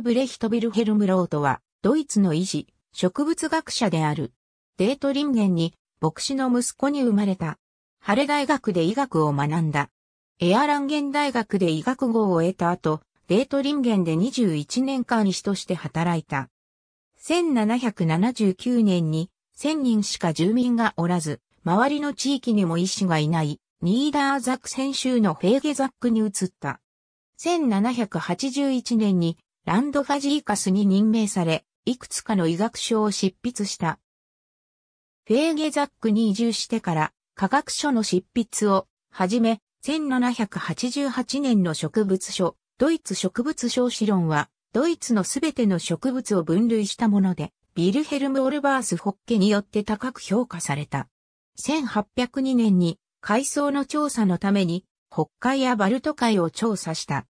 ブレヒト・ビルヘルム・ロートは、ドイツの医師、植物学者である。デートリンゲンに、牧師の息子に生まれた。ハレ大学で医学を学んだ。エアランゲン大学で医学号を得た後、デートリンゲンで21年間医師として働いた。1779年に、1000人しか住民がおらず、周りの地域にも医師がいない、ニーダーザック先週のフェーゲザックに移った。1781年にランドファジーカスに任命され、いくつかの医学書を執筆した。フェーゲザックに移住してから科学書の執筆をはじめ、1788年の植物書、ドイツ植物小史論は、ドイツのすべての植物を分類したもので、ビルヘルム・オルバース・ホッケによって高く評価された。1802年に海藻の調査のために、北海やバルト海を調査した。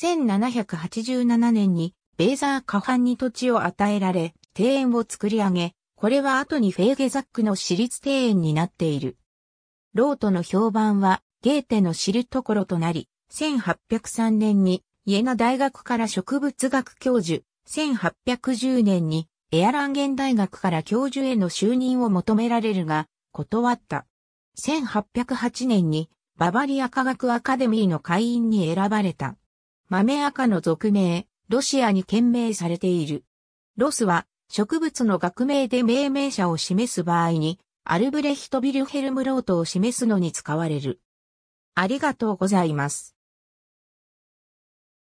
1787年にベーザー下半に土地を与えられ、庭園を作り上げ、これは後にフェーゲザックの私立庭園になっている。ロートの評判はゲーテの知るところとなり、1803年にイエナ大学から植物学教授、1810年にエアランゲン大学から教授への就任を求められるが、断った。1808年にババリア科学アカデミーの会員に選ばれた。豆赤の俗名、ロシアに懸名されている。ロスは、植物の学名で命名者を示す場合に、アルブレヒト・ビルヘルム・ロートを示すのに使われる。ありがとうございます。